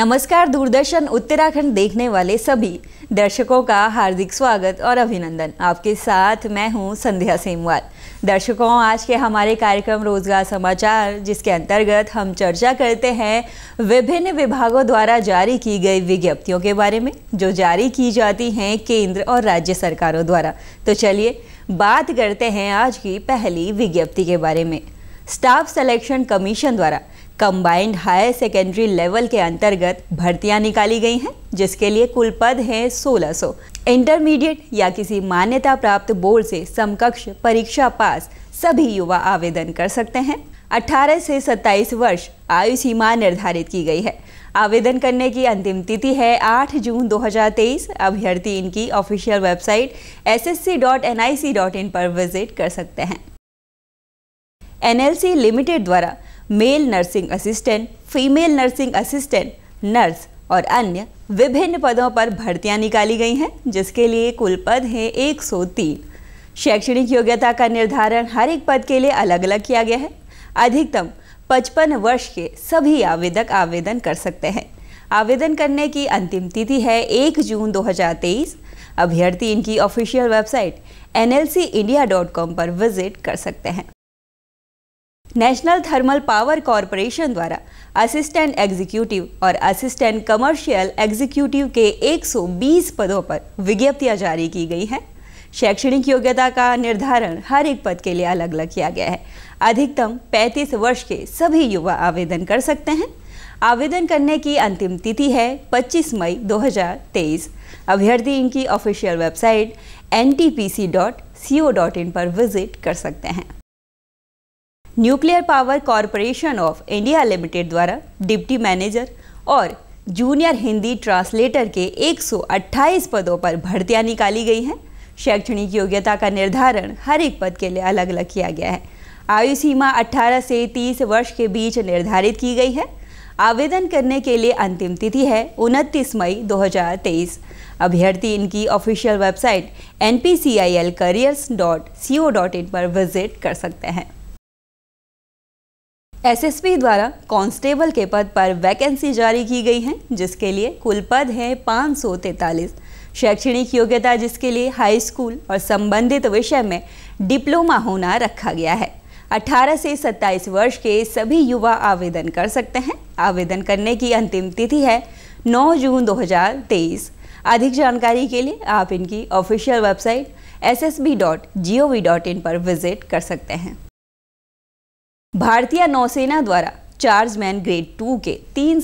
नमस्कार दूरदर्शन उत्तराखंड देखने वाले सभी दर्शकों का हार्दिक स्वागत और अभिनंदन आपके साथ मैं हूं संध्या सेमवाल दर्शकों आज के हमारे कार्यक्रम रोजगार समाचार जिसके अंतर्गत हम चर्चा करते हैं विभिन्न विभागों द्वारा जारी की गई विज्ञप्तियों के बारे में जो जारी की जाती हैं केंद्र और राज्य सरकारों द्वारा तो चलिए बात करते हैं आज की पहली विज्ञप्ति के बारे में स्टाफ सेलेक्शन कमीशन द्वारा कंबाइंड हायर सेकेंडरी लेवल के अंतर्गत भर्तियां निकाली गई हैं जिसके लिए कुल पद हैं 1600। इंटरमीडिएट या किसी मान्यता प्राप्त बोर्ड से समकक्ष परीक्षा पास सभी युवा आवेदन कर सकते हैं 18 से 27 वर्ष आयु सीमा निर्धारित की गई है आवेदन करने की अंतिम तिथि है 8 जून 2023 अभ्यर्थी इनकी ऑफिशियल वेबसाइट ssc.nic.in पर विजिट कर सकते हैं एनएलसी लिमिटेड द्वारा male nursing assistant female nursing assistant nurse और अन्य विभिन्न पदों पर भर्तियां निकाली गई हैं जिसके लिए कुल पद हैं 103। शैक्षणिक योग्यता का निर्धारण हर एक पद के लिए अलग अलग किया गया है अधिकतम 55 वर्ष के सभी आवेदक आवेदन कर सकते हैं आवेदन करने की अंतिम तिथि है 1 जून 2023। अभ्यर्थी इनकी ऑफिशियल वेबसाइट nlcindia.com पर विजिट कर सकते हैं नेशनल थर्मल पावर कॉरपोरेशन द्वारा असिस्टेंट एग्जीक्यूटिव और असिस्टेंट कमर्शियल एग्जीक्यूटिव के 120 पदों पर विज्ञप्तियां जारी की गई हैं शैक्षणिक योग्यता का निर्धारण हर एक पद के लिए अलग अलग किया गया है अधिकतम 35 वर्ष के सभी युवा आवेदन कर सकते हैं आवेदन करने की अंतिम तिथि है 25 मई 2023। अभ्यर्थी इनकी ऑफिशियल वेबसाइट एन पर विजिट कर सकते हैं nuclear power corporation of India limited द्वारा डिप्टी मैनेजर और जूनियर हिंदी ट्रांसलेटर के 128 पदों पर भर्तियां निकाली गई हैं शैक्षणिक योग्यता का निर्धारण हर एक पद के लिए अलग अलग किया गया है आयु सीमा 18 से 30 वर्ष के बीच निर्धारित की गई है आवेदन करने के लिए अंतिम तिथि है 29 मई 2023। अभ्यर्थी इनकी ऑफिशियल वेबसाइट एन पर विजिट कर सकते हैं एसएसपी द्वारा कांस्टेबल के पद पर वैकेंसी जारी की गई है जिसके लिए कुल पद हैं पाँच शैक्षणिक योग्यता जिसके लिए हाई स्कूल और संबंधित विषय में डिप्लोमा होना रखा गया है 18 से 27 वर्ष के सभी युवा आवेदन कर सकते हैं आवेदन करने की अंतिम तिथि है 9 जून 2023 अधिक जानकारी के लिए आप इनकी ऑफिशियल वेबसाइट एस पर विजिट कर सकते हैं भारतीय नौसेना द्वारा चार्जमैन ग्रेड टू के तीन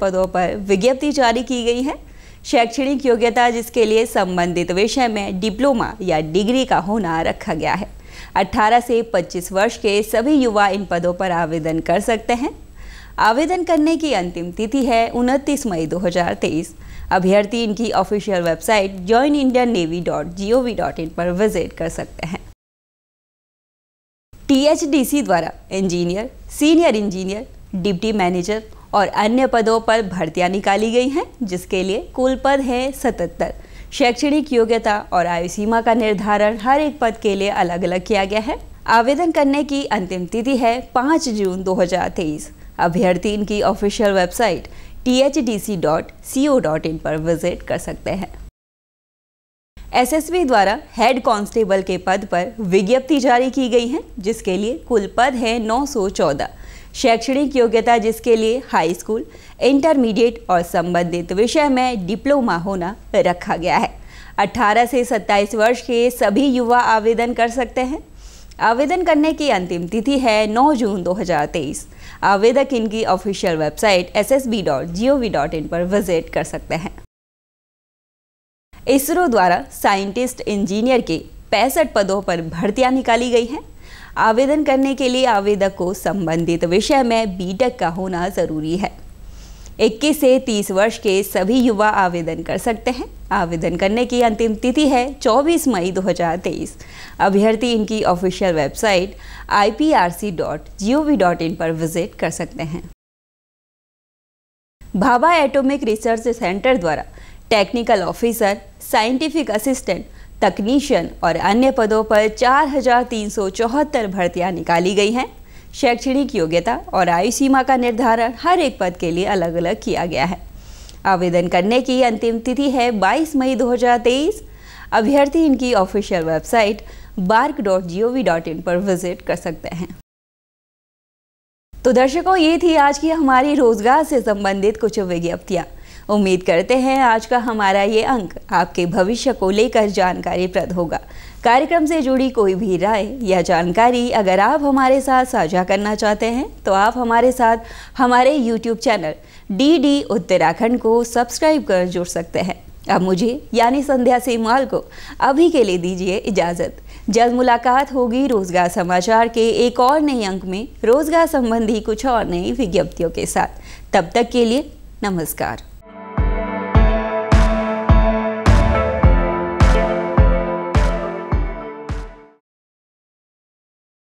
पदों पर विज्ञप्ति जारी की गई है शैक्षणिक योग्यता जिसके लिए संबंधित विषय में डिप्लोमा या डिग्री का होना रखा गया है 18 से 25 वर्ष के सभी युवा इन पदों पर आवेदन कर सकते हैं आवेदन करने की अंतिम तिथि है उनतीस मई 2023। अभ्यर्थी इनकी official website join navy dot G पर विजिट कर सकते हैं टीएचडीसी द्वारा engineer senior engineer deputy manager और अन्य पदों पर भर्तियां निकाली गई हैं जिसके लिए कुल पद हैं सतहत्तर शैक्षणिक योग्यता और आयु सीमा का निर्धारण हर एक पद के लिए अलग अलग किया गया है आवेदन करने की अंतिम तिथि है 5 जून 2023। अभ्यर्थी इनकी ऑफिशियल वेबसाइट thdc.co.in पर विजिट कर सकते हैं एसएसबी द्वारा हेड कांस्टेबल के पद पर विज्ञप्ति जारी की गई है जिसके लिए कुल पद है 914 शैक्षणिक योग्यता जिसके लिए हाई स्कूल इंटरमीडिएट और संबंधित विषय में डिप्लोमा होना रखा गया है 18 से 27 वर्ष के सभी युवा आवेदन कर सकते हैं आवेदन करने की अंतिम तिथि है 9 जून 2023। आवेदक इनकी ऑफिशियल वेबसाइट एस पर विजिट कर सकते हैं इसरो द्वारा साइंटिस्ट इंजीनियर के पैंसठ पदों पर भर्तियां निकाली गई हैं आवेदन करने के लिए आवेदक को संबंधित विषय में बीटेक का होना ज़रूरी है 21 से 30 वर्ष के सभी युवा आवेदन कर सकते हैं आवेदन करने की अंतिम तिथि है 24 मई 2023। अभ्यर्थी इनकी ऑफिशियल वेबसाइट iprc.gov.in पर विजिट कर सकते हैं भाभा एटॉमिक रिसर्च सेंटर द्वारा टेक्निकल ऑफिसर साइंटिफिक असिस्टेंट तकनीशियन और अन्य पदों पर चार भर्तियां निकाली गई हैं शैक्षणिक योग्यता और आयु सीमा का निर्धारण हर एक पद के लिए अलग अलग किया गया है आवेदन करने की अंतिम तिथि है 22 मई 2023 अभ्यर्थी इनकी official website BARC dot G O V dot in पर विजिट कर सकते हैं तो दर्शकों ये थी आज की हमारी रोजगार से संबंधित कुछ विज्ञप्तियाँ उम्मीद करते हैं आज का हमारा ये अंक आपके भविष्य को लेकर जानकारी प्रद होगा कार्यक्रम से जुड़ी कोई भी राय या जानकारी अगर आप हमारे साथ साझा करना चाहते हैं तो आप हमारे साथ हमारे YouTube channel D D Uttarakhand को सब्सक्राइब कर जुड़ सकते हैं अब मुझे यानी संध्या माल को अभी के लिए दीजिए इजाज़त जल्द मुलाकात होगी रोजगार समाचार के एक और नए अंक में रोजगार संबंधी कुछ और नई विज्ञप्तियों के साथ तब तक के लिए नमस्कार